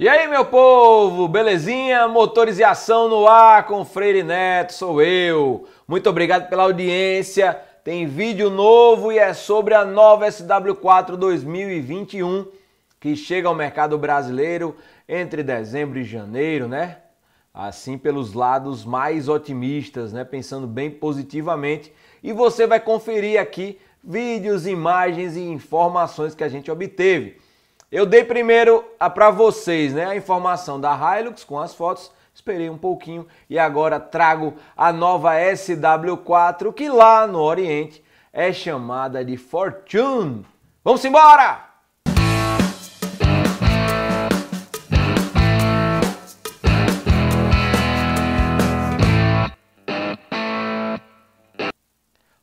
E aí, meu povo, belezinha? Motores e ação no ar com Freire Neto, sou eu. Muito obrigado pela audiência. Tem vídeo novo e é sobre a nova SW4 2021 que chega ao mercado brasileiro entre dezembro e janeiro, né? Assim pelos lados mais otimistas, né? Pensando bem positivamente. E você vai conferir aqui vídeos, imagens e informações que a gente obteve. Eu dei primeiro para vocês né, a informação da Hilux com as fotos, esperei um pouquinho e agora trago a nova SW4 que lá no Oriente é chamada de Fortune. Vamos embora!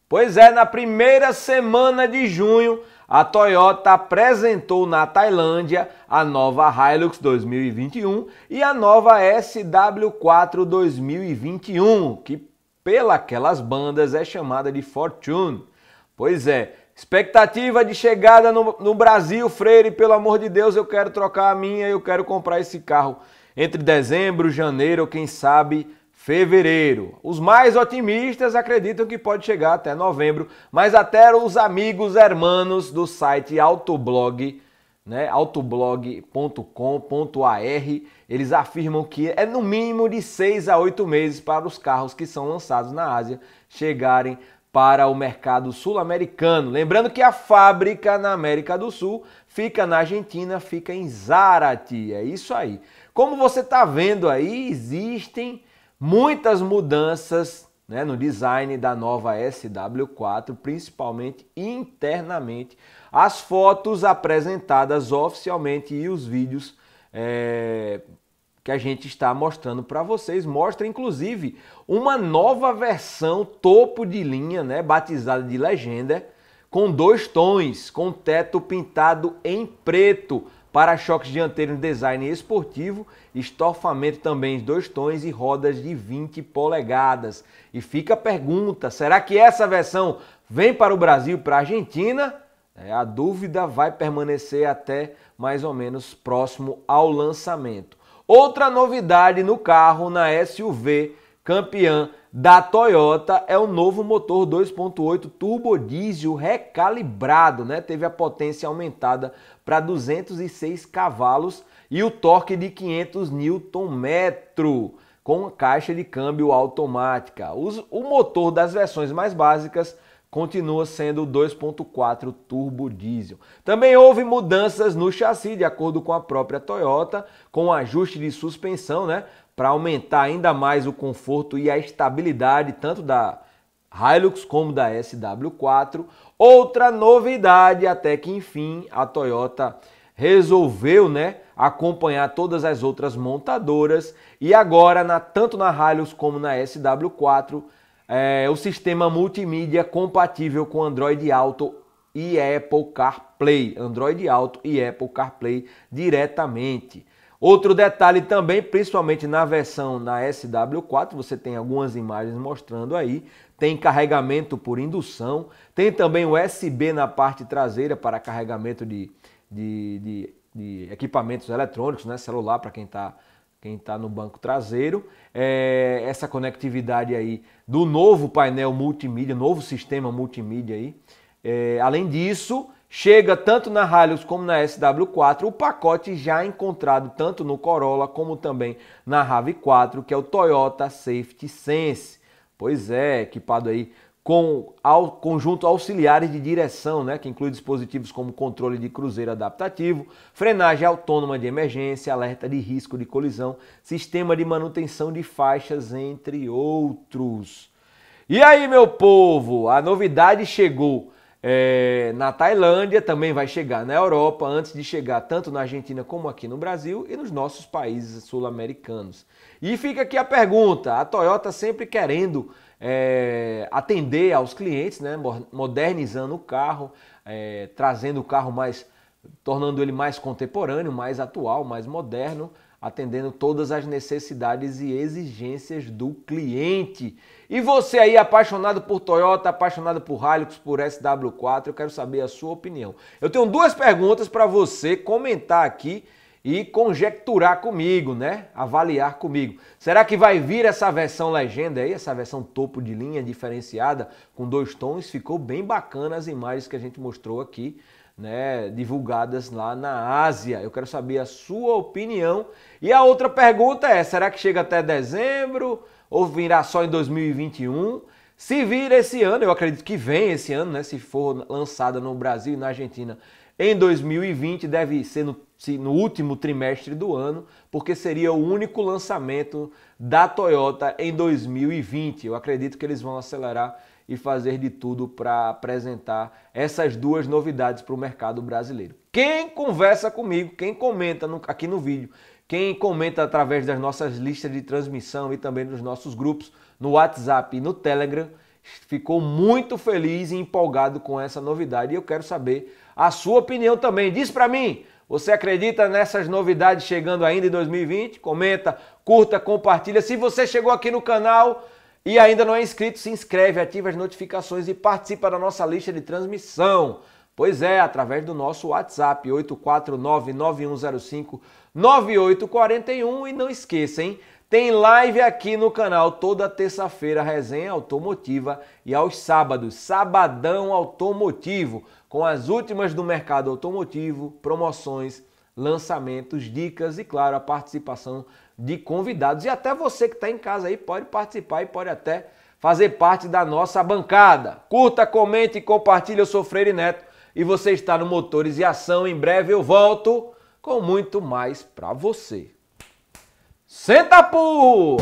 Pois é, na primeira semana de junho, a Toyota apresentou na Tailândia a nova Hilux 2021 e a nova SW4 2021, que pelaquelas bandas é chamada de Fortune. Pois é, expectativa de chegada no, no Brasil, Freire, pelo amor de Deus, eu quero trocar a minha, eu quero comprar esse carro entre dezembro, janeiro, quem sabe fevereiro. Os mais otimistas acreditam que pode chegar até novembro, mas até os amigos hermanos do site Autoblog, né, autoblog.com.ar, eles afirmam que é no mínimo de 6 a 8 meses para os carros que são lançados na Ásia chegarem para o mercado sul-americano. Lembrando que a fábrica na América do Sul fica na Argentina, fica em Zarate. É isso aí. Como você está vendo aí, existem Muitas mudanças né, no design da nova SW4, principalmente internamente. As fotos apresentadas oficialmente e os vídeos é, que a gente está mostrando para vocês mostram, inclusive uma nova versão topo de linha, né, batizada de Legenda, com dois tons, com teto pintado em preto para-choques dianteiros design esportivo, estofamento também em dois tons e rodas de 20 polegadas. E fica a pergunta: será que essa versão vem para o Brasil, para a Argentina? É, a dúvida vai permanecer até mais ou menos próximo ao lançamento. Outra novidade no carro, na SUV, campeã da Toyota é o novo motor 2.8 turbo diesel recalibrado, né? Teve a potência aumentada para 206 cavalos e o torque de 500 Nm com caixa de câmbio automática. O motor das versões mais básicas continua sendo 2.4 turbo diesel. Também houve mudanças no chassi, de acordo com a própria Toyota, com ajuste de suspensão, né, para aumentar ainda mais o conforto e a estabilidade tanto da Hilux como da SW4. Outra novidade, até que enfim, a Toyota resolveu, né, acompanhar todas as outras montadoras e agora na tanto na Hilux como na SW4 é, o sistema multimídia compatível com Android Auto e Apple CarPlay. Android Auto e Apple CarPlay diretamente. Outro detalhe também, principalmente na versão na SW4, você tem algumas imagens mostrando aí, tem carregamento por indução, tem também USB na parte traseira para carregamento de, de, de, de equipamentos eletrônicos, né? celular para quem está quem está no banco traseiro, é, essa conectividade aí do novo painel multimídia, novo sistema multimídia aí. É, além disso, chega tanto na Hilux como na SW4 o pacote já encontrado tanto no Corolla como também na RAV4, que é o Toyota Safety Sense. Pois é, equipado aí com ao conjunto auxiliares de direção, né, que inclui dispositivos como controle de cruzeiro adaptativo, frenagem autônoma de emergência, alerta de risco de colisão, sistema de manutenção de faixas, entre outros. E aí, meu povo, a novidade chegou é, na Tailândia, também vai chegar na Europa, antes de chegar tanto na Argentina como aqui no Brasil e nos nossos países sul-americanos. E fica aqui a pergunta: a Toyota sempre querendo é, atender aos clientes, né? modernizando o carro, é, trazendo o carro mais, tornando ele mais contemporâneo, mais atual, mais moderno, atendendo todas as necessidades e exigências do cliente. E você aí apaixonado por Toyota, apaixonado por Hilux, por SW4, eu quero saber a sua opinião. Eu tenho duas perguntas para você comentar aqui e conjecturar comigo, né? Avaliar comigo. Será que vai vir essa versão legenda aí, essa versão topo de linha diferenciada com dois tons? Ficou bem bacana as imagens que a gente mostrou aqui, né, divulgadas lá na Ásia. Eu quero saber a sua opinião. E a outra pergunta é: será que chega até dezembro ou virá só em 2021? Se vir esse ano, eu acredito que vem esse ano, né? Se for lançada no Brasil e na Argentina em 2020 deve ser no, no último trimestre do ano, porque seria o único lançamento da Toyota em 2020. Eu acredito que eles vão acelerar e fazer de tudo para apresentar essas duas novidades para o mercado brasileiro. Quem conversa comigo, quem comenta no, aqui no vídeo, quem comenta através das nossas listas de transmissão e também nos nossos grupos no WhatsApp e no Telegram, ficou muito feliz e empolgado com essa novidade e eu quero saber a sua opinião também. Diz para mim, você acredita nessas novidades chegando ainda em 2020? Comenta, curta, compartilha. Se você chegou aqui no canal e ainda não é inscrito, se inscreve, ativa as notificações e participa da nossa lista de transmissão. Pois é, através do nosso WhatsApp 849 9105 9841 e não esqueça, hein? Tem live aqui no canal toda terça-feira, resenha automotiva e aos sábados, sabadão automotivo, com as últimas do mercado automotivo, promoções, lançamentos, dicas e, claro, a participação de convidados. E até você que está em casa aí pode participar e pode até fazer parte da nossa bancada. Curta, comente e compartilhe. Eu sou Freire Neto e você está no Motores e Ação. Em breve eu volto com muito mais para você. Senta, pô!